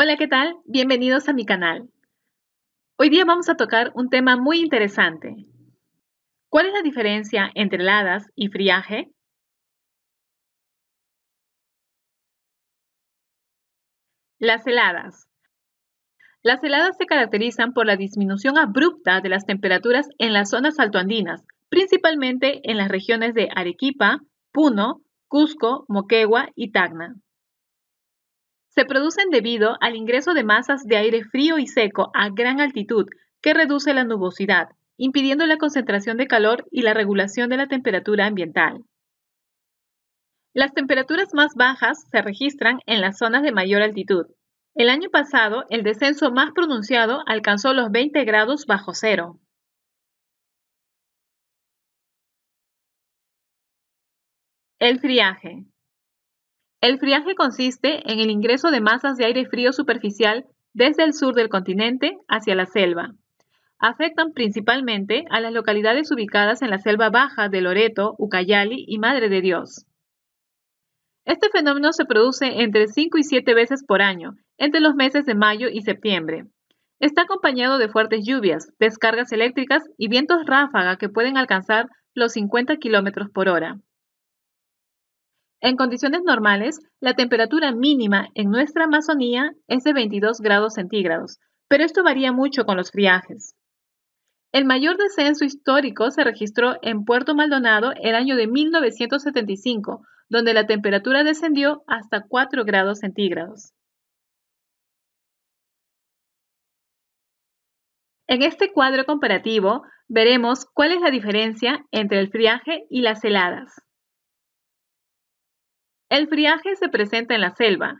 Hola, ¿qué tal? Bienvenidos a mi canal. Hoy día vamos a tocar un tema muy interesante. ¿Cuál es la diferencia entre heladas y friaje? Las heladas. Las heladas se caracterizan por la disminución abrupta de las temperaturas en las zonas altoandinas, principalmente en las regiones de Arequipa, Puno, Cusco, Moquegua y Tacna se producen debido al ingreso de masas de aire frío y seco a gran altitud que reduce la nubosidad, impidiendo la concentración de calor y la regulación de la temperatura ambiental. Las temperaturas más bajas se registran en las zonas de mayor altitud. El año pasado, el descenso más pronunciado alcanzó los 20 grados bajo cero. El friaje. El friaje consiste en el ingreso de masas de aire frío superficial desde el sur del continente hacia la selva. Afectan principalmente a las localidades ubicadas en la selva baja de Loreto, Ucayali y Madre de Dios. Este fenómeno se produce entre 5 y 7 veces por año, entre los meses de mayo y septiembre. Está acompañado de fuertes lluvias, descargas eléctricas y vientos ráfaga que pueden alcanzar los 50 km por hora. En condiciones normales, la temperatura mínima en nuestra Amazonía es de 22 grados centígrados, pero esto varía mucho con los friajes. El mayor descenso histórico se registró en Puerto Maldonado el año de 1975, donde la temperatura descendió hasta 4 grados centígrados. En este cuadro comparativo veremos cuál es la diferencia entre el friaje y las heladas. El friaje se presenta en la selva.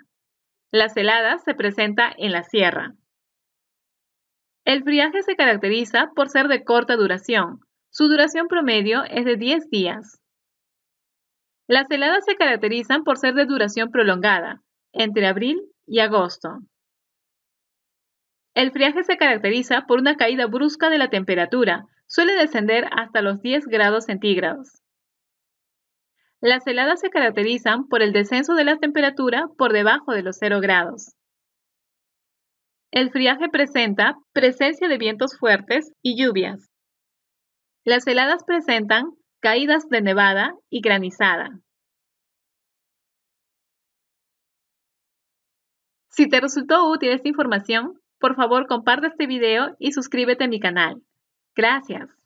Las heladas se presenta en la sierra. El friaje se caracteriza por ser de corta duración. Su duración promedio es de 10 días. Las heladas se caracterizan por ser de duración prolongada, entre abril y agosto. El friaje se caracteriza por una caída brusca de la temperatura, suele descender hasta los 10 grados centígrados. Las heladas se caracterizan por el descenso de la temperatura por debajo de los 0 grados. El friaje presenta presencia de vientos fuertes y lluvias. Las heladas presentan caídas de nevada y granizada. Si te resultó útil esta información, por favor comparte este video y suscríbete a mi canal. Gracias.